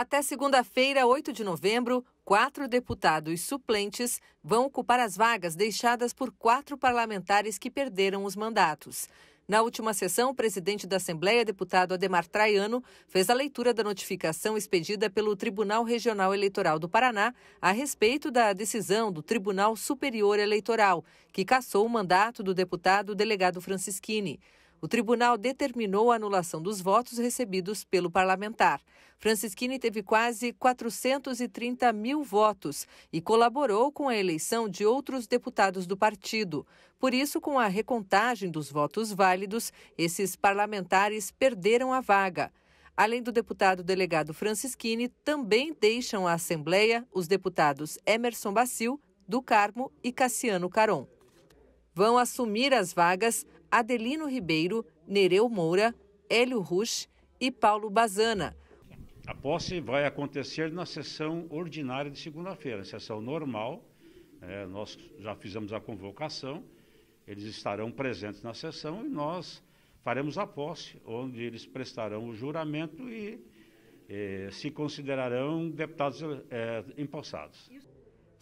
Até segunda-feira, 8 de novembro, quatro deputados suplentes vão ocupar as vagas deixadas por quatro parlamentares que perderam os mandatos. Na última sessão, o presidente da Assembleia, deputado Ademar Traiano, fez a leitura da notificação expedida pelo Tribunal Regional Eleitoral do Paraná a respeito da decisão do Tribunal Superior Eleitoral, que cassou o mandato do deputado delegado Francischini o tribunal determinou a anulação dos votos recebidos pelo parlamentar. Francisquini teve quase 430 mil votos e colaborou com a eleição de outros deputados do partido. Por isso, com a recontagem dos votos válidos, esses parlamentares perderam a vaga. Além do deputado delegado Francisquini, também deixam a Assembleia os deputados Emerson Bacil, do Carmo e Cassiano Caron. Vão assumir as vagas Adelino Ribeiro, Nereu Moura, Hélio Rusch e Paulo Bazana. A posse vai acontecer na sessão ordinária de segunda-feira, sessão normal. É, nós já fizemos a convocação, eles estarão presentes na sessão e nós faremos a posse, onde eles prestarão o juramento e eh, se considerarão deputados é, empossados.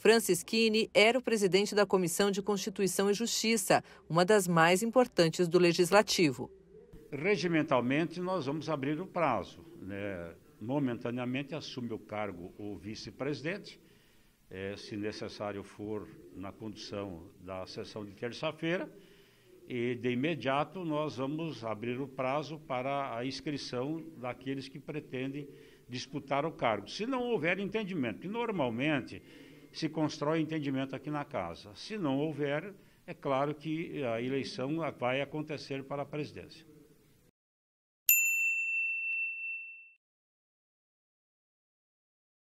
Francis Kine era o presidente da Comissão de Constituição e Justiça, uma das mais importantes do Legislativo. Regimentalmente, nós vamos abrir o prazo. Né? Momentaneamente, assume o cargo o vice-presidente, eh, se necessário for, na condução da sessão de terça-feira. E, de imediato, nós vamos abrir o prazo para a inscrição daqueles que pretendem disputar o cargo. Se não houver entendimento, normalmente se constrói entendimento aqui na casa. Se não houver, é claro que a eleição vai acontecer para a presidência.